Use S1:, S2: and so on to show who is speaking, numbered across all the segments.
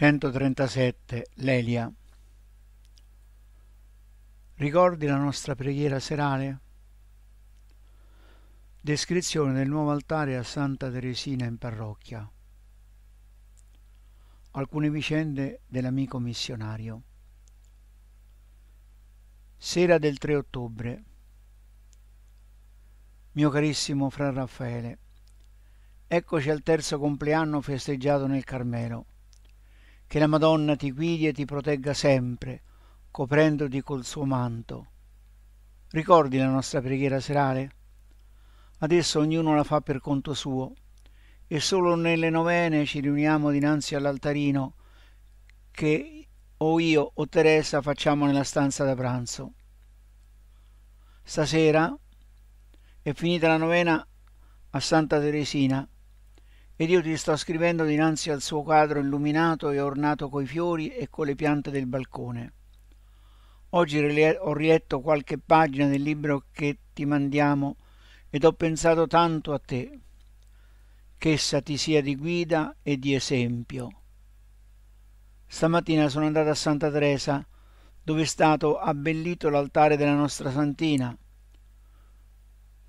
S1: 137 Lelia Ricordi la nostra preghiera serale? Descrizione del nuovo altare a Santa Teresina in parrocchia. Alcune vicende dell'amico missionario. Sera del 3 ottobre. Mio carissimo fra Raffaele, eccoci al terzo compleanno festeggiato nel Carmelo che la Madonna ti guidi e ti protegga sempre, coprendoti col suo manto. Ricordi la nostra preghiera serale? Adesso ognuno la fa per conto suo e solo nelle novene ci riuniamo dinanzi all'altarino che o io o Teresa facciamo nella stanza da pranzo. Stasera è finita la novena a Santa Teresina ed io ti sto scrivendo dinanzi al suo quadro illuminato e ornato coi fiori e con le piante del balcone. Oggi ho rietto qualche pagina del libro che ti mandiamo ed ho pensato tanto a te. Ch'essa ti sia di guida e di esempio. Stamattina sono andato a Santa Teresa, dove è stato abbellito l'altare della nostra Santina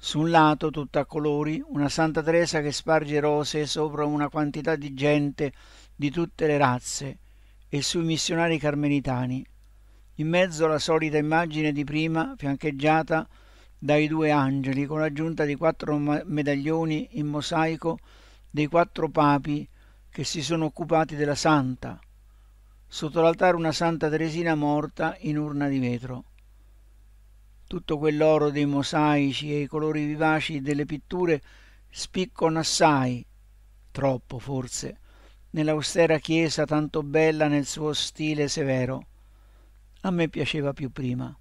S1: su un lato, tutta a colori, una Santa Teresa che sparge rose sopra una quantità di gente di tutte le razze e sui missionari carmelitani. In mezzo la solita immagine di prima, fiancheggiata dai due angeli, con l'aggiunta di quattro medaglioni in mosaico dei quattro papi che si sono occupati della santa. Sotto l'altare una Santa Teresina morta in urna di vetro. Tutto quell'oro dei mosaici e i colori vivaci delle pitture spiccano assai, troppo forse, nell'austera chiesa tanto bella nel suo stile severo. A me piaceva più prima.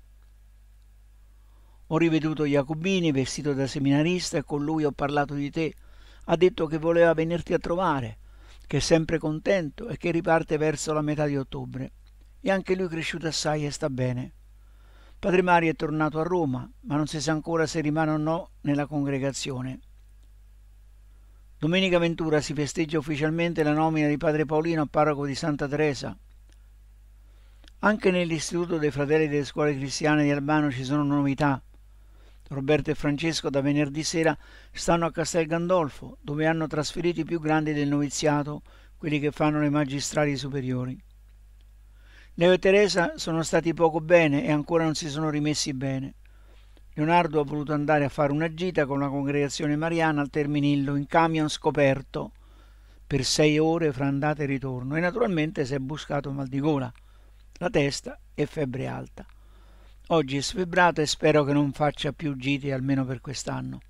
S1: Ho riveduto Jacobini vestito da seminarista e con lui ho parlato di te. Ha detto che voleva venirti a trovare, che è sempre contento e che riparte verso la metà di ottobre. E anche lui è cresciuto assai e sta bene. Padre Mario è tornato a Roma, ma non si sa ancora se rimane o no nella congregazione. Domenica Ventura si festeggia ufficialmente la nomina di Padre Paolino a parroco di Santa Teresa. Anche nell'Istituto dei Fratelli delle Scuole Cristiane di Albano ci sono novità. Roberto e Francesco da venerdì sera stanno a Castel Gandolfo, dove hanno trasferito i più grandi del noviziato, quelli che fanno le magistrali superiori. Leo e Teresa sono stati poco bene e ancora non si sono rimessi bene. Leonardo ha voluto andare a fare una gita con la congregazione mariana al Terminillo in camion scoperto per sei ore fra andata e ritorno e naturalmente si è buscato mal di gola, la testa e febbre alta. Oggi è sfebbrato e spero che non faccia più gite almeno per quest'anno.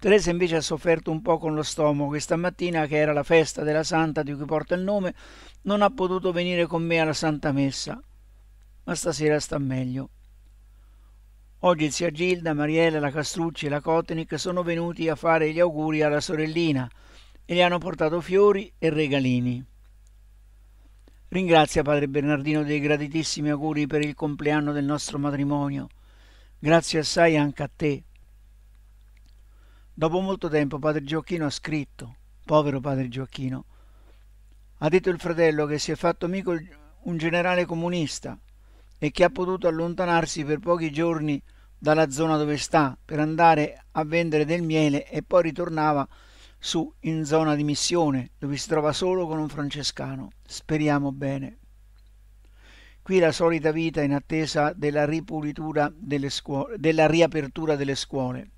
S1: Teresa invece ha sofferto un po' con lo stomaco e stamattina, che era la festa della santa di cui porta il nome, non ha potuto venire con me alla santa messa, ma stasera sta meglio. Oggi zia Gilda, Mariella, la Castrucci e la Kotnik sono venuti a fare gli auguri alla sorellina e le hanno portato fiori e regalini. Ringrazia padre Bernardino dei graditissimi auguri per il compleanno del nostro matrimonio. Grazie assai anche a te, Dopo molto tempo padre Gioacchino ha scritto, povero padre Gioacchino, ha detto il fratello che si è fatto amico un generale comunista e che ha potuto allontanarsi per pochi giorni dalla zona dove sta per andare a vendere del miele e poi ritornava su in zona di missione dove si trova solo con un francescano. Speriamo bene. Qui la solita vita in attesa della, ripulitura delle della riapertura delle scuole.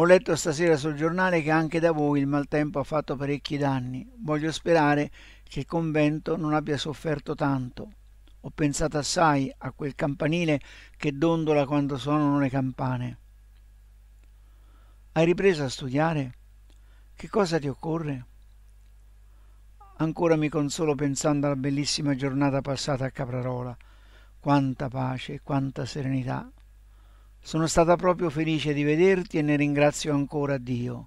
S1: Ho letto stasera sul giornale che anche da voi il maltempo ha fatto parecchi danni. Voglio sperare che il convento non abbia sofferto tanto. Ho pensato assai a quel campanile che dondola quando suonano le campane. Hai ripreso a studiare? Che cosa ti occorre? Ancora mi consolo pensando alla bellissima giornata passata a Caprarola. Quanta pace, quanta serenità. Sono stata proprio felice di vederti e ne ringrazio ancora Dio.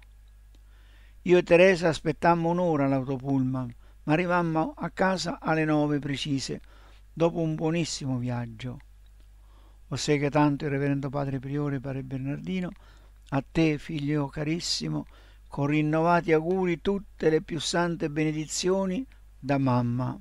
S1: Io e Teresa aspettammo un'ora l'autopulman, ma arrivammo a casa alle nove precise, dopo un buonissimo viaggio. Ossegue tanto il Reverendo Padre Priore Padre Bernardino, a te, figlio carissimo, con rinnovati auguri tutte le più sante benedizioni da mamma.